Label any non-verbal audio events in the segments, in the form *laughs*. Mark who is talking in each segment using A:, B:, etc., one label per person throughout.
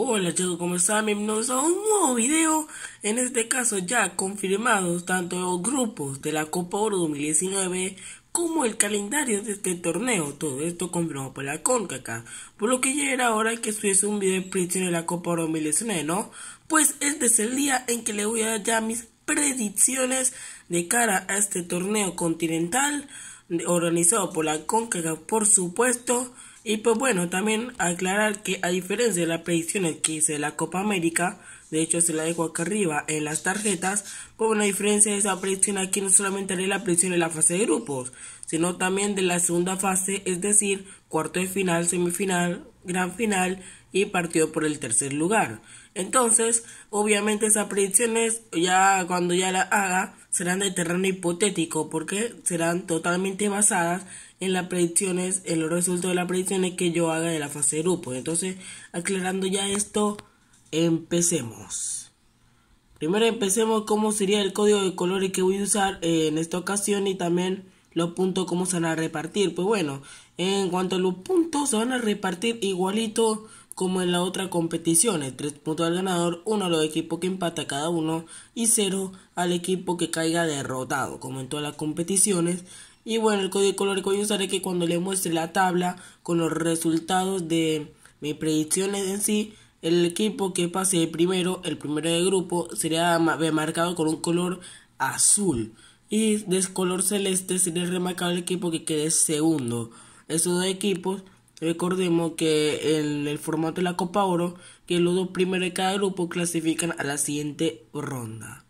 A: Hola chicos, ¿cómo están? Bienvenidos a un nuevo video. En este caso ya confirmados tanto los grupos de la Copa Oro 2019 como el calendario de este torneo. Todo esto confirmado por la CONCACAF. Por lo que ya era hora que subiese un video de predicción de la Copa Oro 2019, ¿no? Pues este es el día en que le voy a dar ya mis predicciones de cara a este torneo continental organizado por la CONCACAF, por supuesto. Y pues bueno, también aclarar que a diferencia de las predicciones que hice de la Copa América, de hecho se la dejo acá arriba en las tarjetas, pues una diferencia de esa predicción aquí no solamente haré la predicción de la fase de grupos, sino también de la segunda fase, es decir, cuarto de final, semifinal, gran final y partido por el tercer lugar. Entonces, obviamente esas predicciones ya cuando ya las haga serán de terreno hipotético porque serán totalmente basadas en las predicciones, en los resultados de las predicciones que yo haga de la fase de grupo. Entonces, aclarando ya esto, empecemos. Primero empecemos cómo sería el código de colores que voy a usar eh, en esta ocasión y también los puntos cómo se van a repartir. Pues bueno, en cuanto a los puntos se van a repartir igualito como en la otra competición. El 3 puntos al ganador, uno a los equipos que empata cada uno y 0 al equipo que caiga derrotado. Como en todas las competiciones, y bueno, el código de color que voy a usar es que cuando le muestre la tabla con los resultados de mis predicciones en sí, el equipo que pase primero, el primero de grupo, sería marcado con un color azul. Y de color celeste sería remarcado el equipo que quede segundo. Esos dos equipos, recordemos que en el formato de la Copa Oro, que los dos primeros de cada grupo clasifican a la siguiente ronda.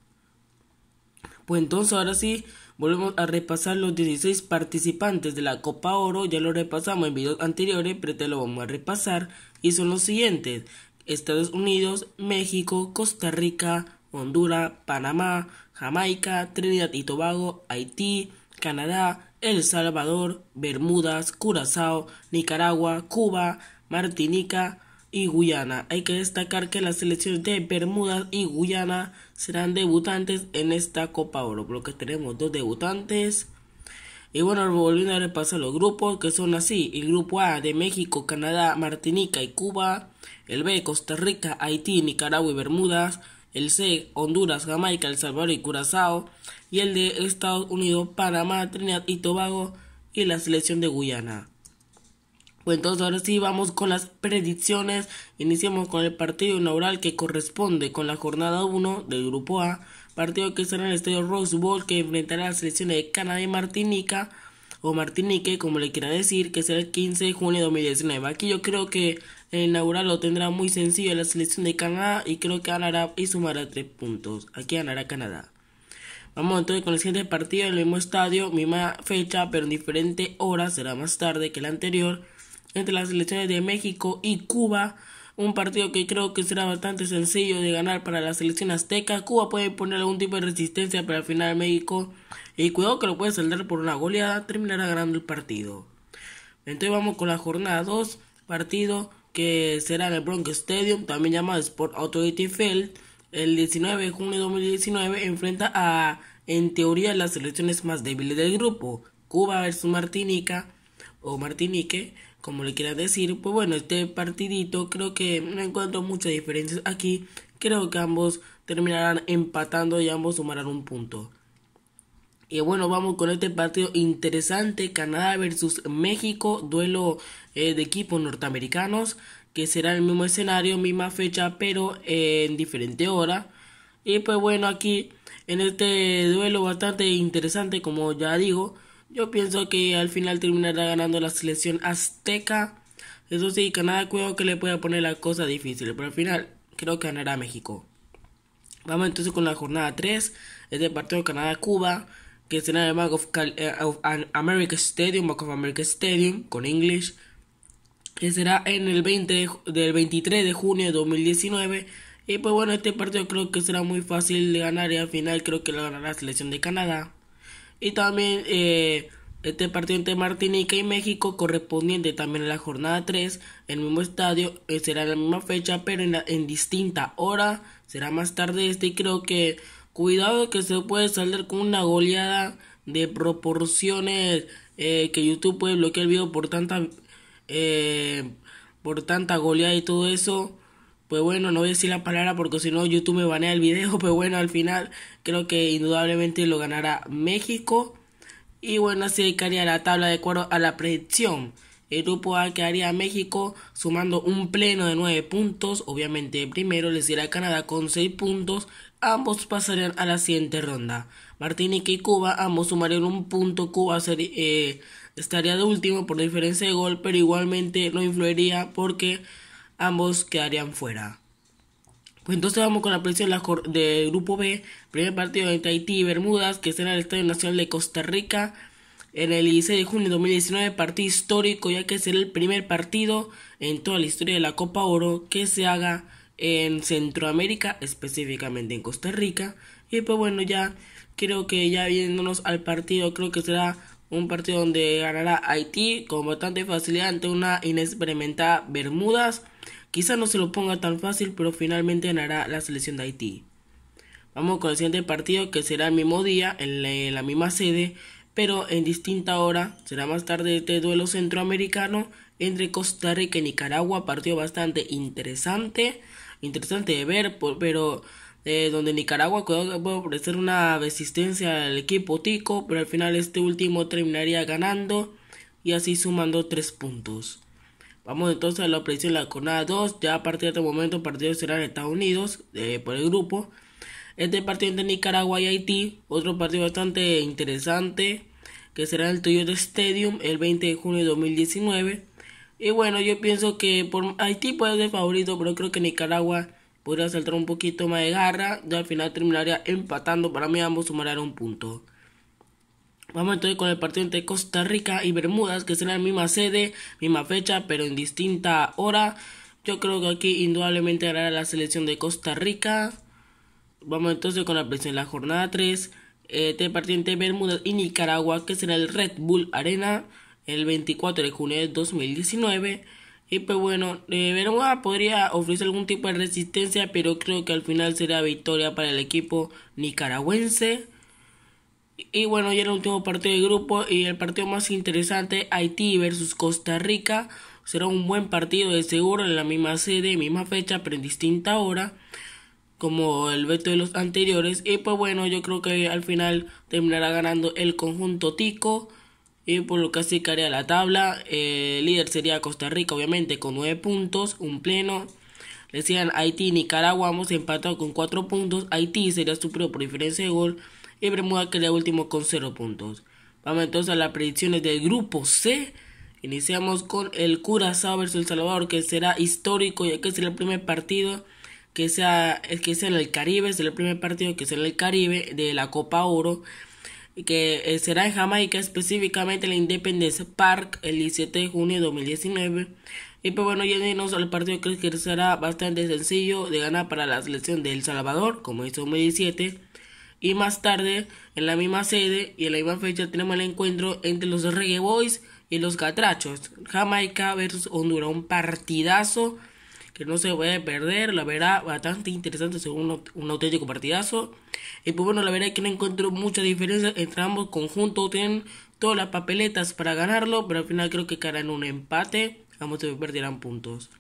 A: Pues entonces ahora sí Volvemos a repasar los 16 participantes de la Copa Oro, ya lo repasamos en videos anteriores, pero te lo vamos a repasar y son los siguientes: Estados Unidos, México, Costa Rica, Honduras, Panamá, Jamaica, Trinidad y Tobago, Haití, Canadá, El Salvador, Bermudas, Curazao, Nicaragua, Cuba, Martinica, y Guyana. Hay que destacar que las selecciones de Bermudas y Guyana serán debutantes en esta Copa Oro, por lo que tenemos dos debutantes. Y bueno, volviendo a repasar los grupos que son así: el grupo A de México, Canadá, Martinica y Cuba, el B Costa Rica, Haití, Nicaragua y Bermudas, el C Honduras, Jamaica, El Salvador y Curazao, y el de Estados Unidos, Panamá, Trinidad y Tobago y la selección de Guyana. Pues entonces ahora sí vamos con las predicciones. Iniciamos con el partido inaugural que corresponde con la jornada 1 del grupo A. Partido que será en el estadio Rose Bowl que enfrentará a las selecciones de Canadá y Martinica. O Martinique, como le quiera decir, que será el 15 de junio de 2019. Aquí yo creo que el inaugural lo tendrá muy sencillo la selección de Canadá y creo que ganará y sumará 3 puntos. Aquí ganará Canadá. Vamos entonces con el siguiente partido en el mismo estadio, misma fecha, pero en diferente hora, será más tarde que la anterior entre las selecciones de México y Cuba. Un partido que creo que será bastante sencillo de ganar para la selección azteca. Cuba puede poner algún tipo de resistencia, para el final México, y cuidado que lo puede saldar por una goleada, terminará ganando el partido. Entonces vamos con la jornada 2, partido que será en el Bronx Stadium, también llamado Sport Authority Field. El 19 de junio de 2019 enfrenta a, en teoría, las selecciones más débiles del grupo. Cuba versus Martinica o Martinique como le quieras decir, pues bueno, este partidito creo que no encuentro muchas diferencias aquí. Creo que ambos terminarán empatando y ambos sumarán un punto. Y bueno, vamos con este partido interesante, Canadá versus México, duelo eh, de equipos norteamericanos, que será el mismo escenario, misma fecha, pero en diferente hora. Y pues bueno, aquí en este duelo bastante interesante, como ya digo, yo pienso que al final terminará ganando la selección azteca. Eso sí, Canadá creo que le puede poner la cosa difícil, pero al final creo que ganará México. Vamos entonces con la jornada 3, este partido Canadá-Cuba, que será en el Bank of, eh, America Stadium, Bank of America Stadium, con English, que será en el 20 del 23 de junio de 2019. Y pues bueno, este partido creo que será muy fácil de ganar y al final creo que lo ganará la selección de Canadá. Y también eh, este partido entre Martinica y México correspondiente también a la jornada 3, el mismo estadio, eh, será la misma fecha pero en, en distinta hora, será más tarde este y creo que cuidado que se puede salir con una goleada de proporciones eh, que YouTube puede bloquear el video por tanta eh, por tanta goleada y todo eso pues bueno, no voy a decir la palabra porque si no YouTube me banea el video, *laughs* pero pues bueno, al final creo que indudablemente lo ganará México. Y bueno, así quedaría la tabla de cuadro a la predicción. El grupo A quedaría México sumando un pleno de 9 puntos. Obviamente primero les irá Canadá con 6 puntos. Ambos pasarían a la siguiente ronda. Martinique y Cuba ambos sumarían un punto. Cuba eh, estaría de último por diferencia de gol, pero igualmente no influiría porque ambos quedarían fuera. Pues entonces vamos con la presión del de Grupo B, primer partido entre Haití y Bermudas, que será el Estadio Nacional de Costa Rica en el 16 de junio de 2019, partido histórico, ya que será el primer partido en toda la historia de la Copa Oro que se haga en Centroamérica, específicamente en Costa Rica. Y pues bueno, ya creo que ya viéndonos al partido, creo que será un partido donde ganará Haití con bastante facilidad ante una inexperimentada Bermudas. Quizá no se lo ponga tan fácil, pero finalmente ganará la selección de Haití. Vamos con el siguiente partido que será el mismo día, en la, misma sede, pero en distinta hora. Será más tarde este duelo centroamericano entre Costa Rica y Nicaragua. Partido bastante interesante, interesante de ver, pero donde Nicaragua puede ofrecer una resistencia al equipo Tico, pero al final este último terminaría ganando y así sumando tres puntos. Vamos entonces a la predicción de la jornada 2. Ya a partir de este momento, partido será en Estados Unidos eh, por el grupo. Este partido entre Nicaragua y Haití, otro partido bastante interesante que será en el Toyota Stadium el 20 de junio de 2019. Y bueno, yo pienso que por Haití puede ser favorito, pero creo que Nicaragua podría saltar un poquito más de garra y al final terminaría empatando. Para mí ambos sumarían un punto. Vamos entonces con el partido entre Costa Rica y Bermudas, que será la misma sede, misma fecha, pero en distinta hora. Yo creo que aquí indudablemente ganará la selección de Costa Rica. Vamos entonces con la presión de la jornada 3. Eh, este partido entre Bermudas y Nicaragua, que será el Red Bull Arena el 24 de junio de 2019. Y pues bueno, Verona podría ofrecer algún tipo de resistencia, pero creo que al final será victoria para el equipo nicaragüense. Y bueno, ya el último partido de grupo y el partido más interesante, Haití versus Costa Rica. Será un buen partido de seguro en la misma sede, misma fecha, pero en distinta hora, como el veto de los anteriores. Y pues bueno, yo creo que al final terminará ganando el conjunto Tico. Y eh, por lo que así caería la tabla, eh, el líder sería Costa Rica, obviamente, con 9 puntos, un pleno. Decían Haití y Nicaragua, hemos empatado con 4 puntos. Haití sería superior por diferencia de gol. Y Bermuda era último con 0 puntos. Vamos entonces a las predicciones del grupo C. Iniciamos con el Curazao versus El Salvador, que será histórico, ya que es el primer partido que sea, que sea en el Caribe, Es el primer partido que sea en el Caribe de la Copa Oro que eh, será en Jamaica, específicamente en la Independence Park, el 17 de junio de 2019. Y pues bueno, ya venimos al partido que será bastante sencillo de ganar para la selección de El Salvador, como hizo 2017. Y más tarde, en la misma sede y en la misma fecha, tenemos el encuentro entre los Reggae Boys y los Catrachos. Jamaica versus Honduras, un partidazo que no se puede perder, la verdad bastante interesante según un auténtico partidazo. Y pues bueno, la verdad es que no encuentro mucha diferencia entre ambos conjuntos, tienen todas las papeletas para ganarlo, pero al final creo que caerán un empate, ambos se perderán puntos.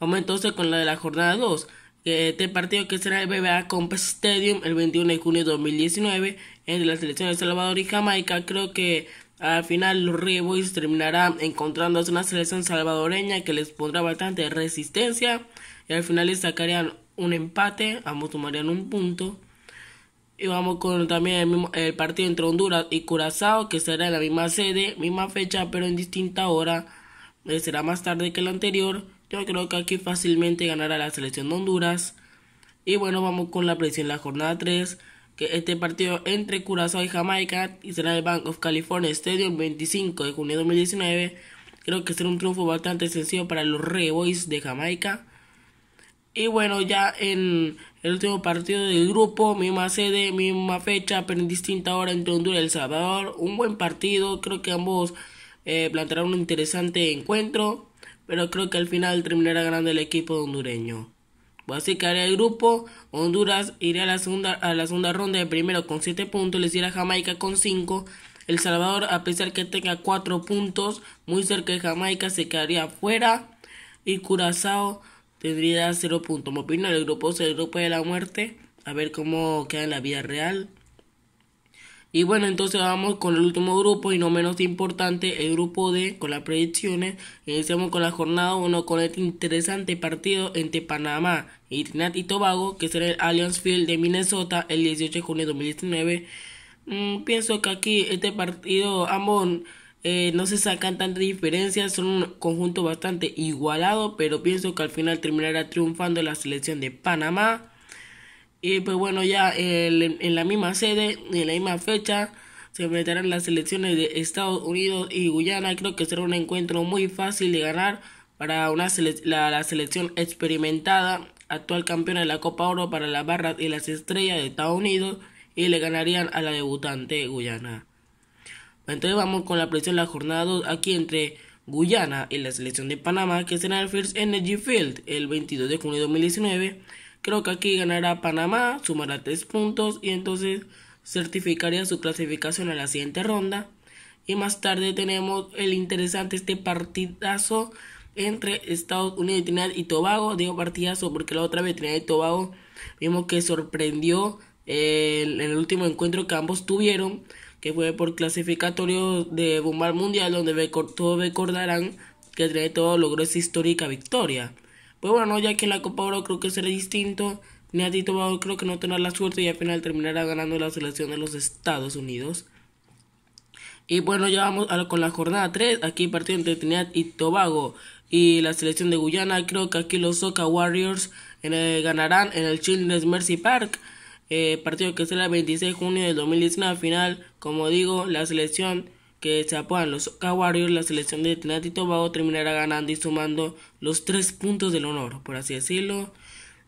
A: Vamos entonces con la de la jornada 2. Este partido que será el BBA Compass Stadium el 21 de junio de 2019 entre la selección de Salvador y Jamaica. Creo que al final, los Reyes terminarán encontrándose una selección salvadoreña que les pondrá bastante resistencia y al final les sacarían un empate, ambos tomarían un punto. Y vamos con también el, mismo, el partido entre Honduras y Curazao, que será en la misma sede, misma fecha, pero en distinta hora. Eh, será más tarde que la anterior. Yo creo que aquí fácilmente ganará la selección de Honduras. Y bueno, vamos con la presión de la jornada 3 que este partido entre Curazao y Jamaica y será el Bank of California Stadium 25 de junio de 2019. Creo que será un triunfo bastante sencillo para los Reboys de Jamaica. Y bueno, ya en el último partido del grupo, misma sede, misma fecha, pero en distinta hora entre Honduras y El Salvador. Un buen partido, creo que ambos eh, plantearán un interesante encuentro, pero creo que al final terminará ganando el equipo hondureño. Así quedaría el grupo. Honduras iría a la segunda, a la segunda ronda de primero con 7 puntos. Les irá Jamaica con 5. El Salvador, a pesar que tenga 4 puntos, muy cerca de Jamaica, se quedaría afuera. Y Curazao tendría 0 puntos. Me opino el grupo es el grupo de la muerte. A ver cómo queda en la vida real. Y bueno, entonces vamos con el último grupo y no menos importante, el grupo D con las predicciones. Iniciamos con la jornada 1 con este interesante partido entre Panamá y Trinidad y Tobago, que será el Allianz Field de Minnesota el 18 de junio de 2019. Mm, pienso que aquí este partido, Amon, eh, no se sacan tantas diferencias, son un conjunto bastante igualado, pero pienso que al final terminará triunfando la selección de Panamá. Y pues bueno, ya en la misma sede, en la misma fecha, se enfrentarán las selecciones de Estados Unidos y Guyana. Creo que será un encuentro muy fácil de ganar para una la, selección experimentada, actual campeona de la Copa Oro para las barras y las estrellas de Estados Unidos y le ganarían a la debutante Guyana. Entonces vamos con la presión de la jornada 2 aquí entre Guyana y la selección de Panamá que será el First Energy Field el 22 de junio de 2019. Creo que aquí ganará Panamá, sumará 3 puntos y entonces certificaría su clasificación a la siguiente ronda. Y más tarde tenemos el interesante este partidazo entre Estados Unidos y Tobago. Digo partidazo porque la otra vez Trinidad y Tobago vimos que sorprendió eh, en el, último encuentro que ambos tuvieron, que fue por clasificatorio de bumbar Mundial, donde todos recordarán que Trinidad y Tobago logró esa histórica victoria. Pues bueno, ya que en la Copa Oro creo que será distinto. y Tobago creo que no tendrá la suerte y al final terminará ganando la selección de los Estados Unidos. Y bueno, ya vamos a, con la jornada 3. Aquí partido entre Trinidad y Tobago y la selección de Guyana. Creo que aquí los Soca Warriors eh, ganarán en el Children's Mercy Park. Eh, partido que será el 26 de junio del 2019. final, como digo, la selección que se apoyan los Aguarios, la selección de Trinidad va Tobago terminará ganando y sumando los tres puntos del honor, por así decirlo.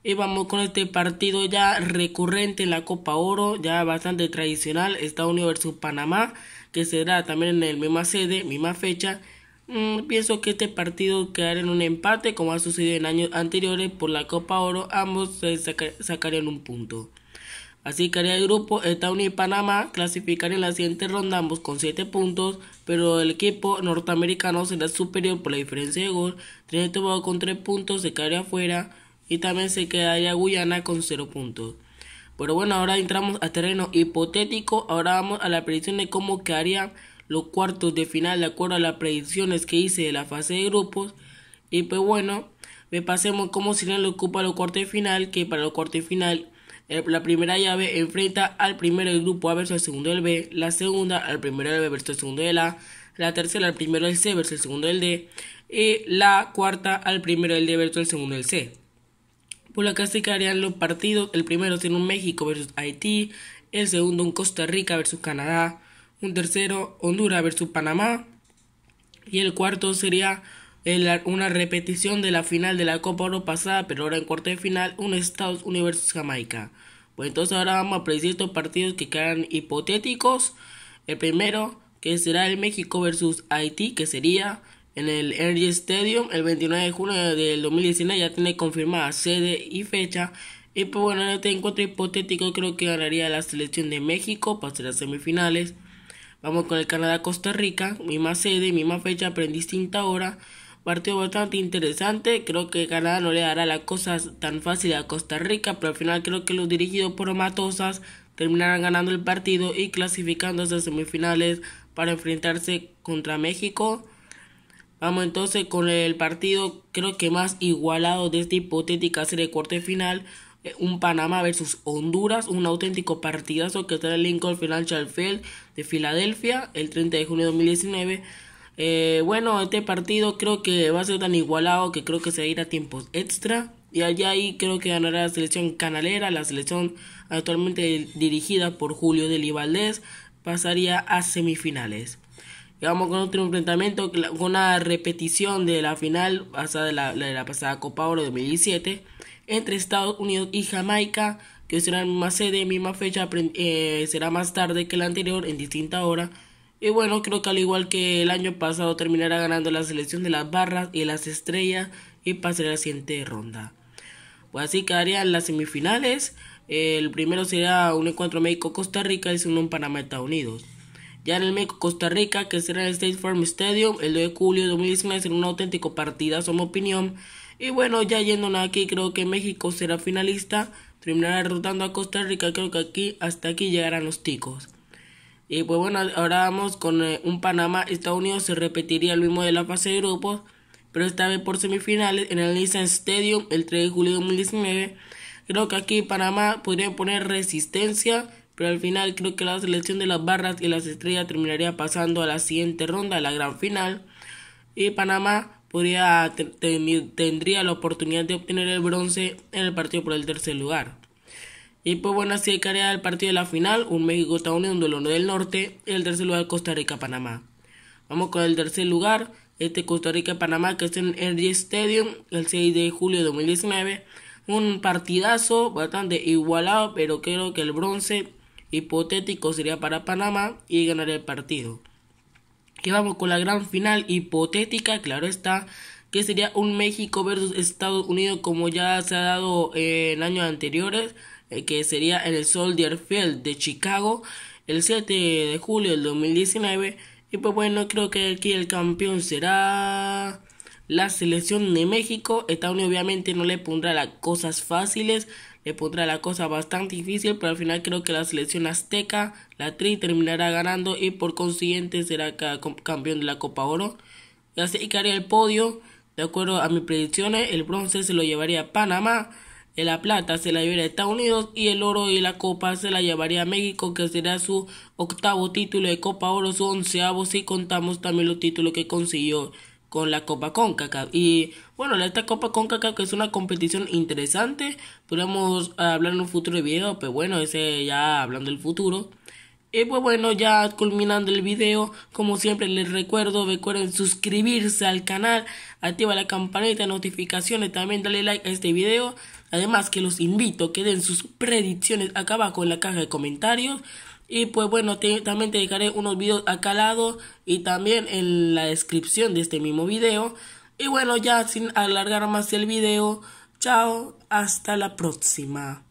A: Y vamos con este partido ya recurrente en la Copa Oro, ya bastante tradicional, Estados Unidos versus Panamá, que será también en el misma sede, misma fecha. Mm, pienso que este partido quedará en un empate, como ha sucedido en años anteriores por la Copa Oro, ambos sacarían un punto. Así que haría el grupo Estados Unidos y Panamá clasificar en la siguiente ronda ambos con 7 puntos, pero el equipo norteamericano será superior por la diferencia de gol. Trinidad Tobago con 3 puntos se quedaría afuera y también se quedaría Guyana con 0 puntos. Pero bueno, ahora entramos a terreno hipotético. Ahora vamos a la predicción de cómo quedarían los cuartos de final de acuerdo a las predicciones que hice de la fase de grupos. Y pues bueno, me pasemos cómo serían los ocupa los cuartos de final, que para los cuartos de final eh, la primera llave enfrenta al primero del grupo A versus el segundo del B, la segunda al primero del B versus el segundo del A, la tercera al primero del C versus el segundo del D y la cuarta al primero del D versus el segundo del C. Por la se quedarían los partidos, el primero tiene un México versus Haití, el segundo un Costa Rica versus Canadá, un tercero Honduras versus Panamá y el cuarto sería una repetición de la final de la Copa Oro pasada, pero ahora en cuarto de final, un Estados Unidos versus Jamaica. Pues entonces ahora vamos a predecir estos partidos que quedan hipotéticos. El primero, que será el México versus Haití, que sería en el Energy Stadium el 29 de junio del 2019, ya tiene confirmada sede y fecha. Y pues bueno, en este encuentro hipotético creo que ganaría la selección de México, para las semifinales. Vamos con el Canadá-Costa Rica, misma sede, misma fecha, pero en distinta hora. Partido bastante interesante. Creo que Canadá no le dará las cosas tan fácil a Costa Rica, pero al final creo que los dirigidos por Matosas terminarán ganando el partido y clasificándose a semifinales para enfrentarse contra México. Vamos entonces con el partido creo que más igualado de esta hipotética serie de corte final. Eh, un Panamá versus Honduras, un auténtico partidazo que está en el Lincoln Financial Field de Filadelfia el 30 de junio de 2019. Eh, bueno, este partido creo que va a ser tan igualado que creo que se irá a tiempos extra. Y allá ahí creo que ganará la selección canalera, la selección actualmente dirigida por Julio Delivaldés, pasaría a semifinales. Y vamos con otro enfrentamiento, con una repetición de la final pasada de la, pasada Copa Oro 2017 entre Estados Unidos y Jamaica, que será en misma sede, misma fecha, eh, será más tarde que la anterior en distinta hora y bueno, creo que al igual que el año pasado terminará ganando la selección de las barras y las estrellas y pasará a la siguiente ronda. Pues así quedarían las semifinales. El primero será un encuentro México-Costa Rica y el segundo en Panamá-Estados Unidos. Ya en el México-Costa Rica, que será el State Farm Stadium, el 2 de julio de 2019 será un auténtico partida, mi opinión. Y bueno, ya yendo aquí, creo que México será finalista, terminará derrotando a Costa Rica, creo que aquí, hasta aquí llegarán los ticos. Y pues bueno, ahora vamos con eh, un Panamá. Estados Unidos se repetiría lo mismo de la fase de grupos, pero esta vez por semifinales en el Nissan Stadium el 3 de julio de 2019. Creo que aquí Panamá podría poner resistencia, pero al final creo que la selección de las barras y las estrellas terminaría pasando a la siguiente ronda, a la gran final. Y Panamá podría, tendría la oportunidad de obtener el bronce en el partido por el tercer lugar. Y pues bueno, así que haría el partido de la final, un México-Estados Unidos, un duelo del norte, y el tercer lugar Costa Rica-Panamá. Vamos con el tercer lugar, este Costa Rica-Panamá que está en el Stadium el 6 de julio de 2019. Un partidazo bastante igualado, pero creo que el bronce hipotético sería para Panamá y ganaría el partido. Y vamos con la gran final hipotética, claro está, que sería un México versus Estados Unidos como ya se ha dado en años anteriores. Eh, que sería en el Soldier Field de Chicago el 7 de julio del 2019. Y pues bueno, creo que aquí el campeón será la selección de México. Estados Unidos obviamente no le pondrá las cosas fáciles, le pondrá la cosa bastante difícil, pero al final creo que la selección azteca, la tri, terminará ganando y por consiguiente será campeón de la Copa Oro. Y así que el podio, de acuerdo a mis predicciones, el bronce se lo llevaría a Panamá la plata se la llevaría a Estados Unidos y el oro y la copa se la llevaría a México, que será su octavo título de Copa Oro, su onceavo si contamos también los títulos que consiguió con la Copa CONCACAF. Y bueno, esta Copa CONCACAF que es una competición interesante, Podemos hablar en un futuro de video, pero bueno, ese ya hablando del futuro. Y pues bueno, ya culminando el video, como siempre les recuerdo, recuerden suscribirse al canal, activa la campanita de notificaciones, también dale like a este video. Además que los invito a que den sus predicciones acá abajo en la caja de comentarios. Y pues bueno, también te dejaré unos videos acá al lado y también en la descripción de este mismo video. Y bueno, ya sin alargar más el video, chao, hasta la próxima.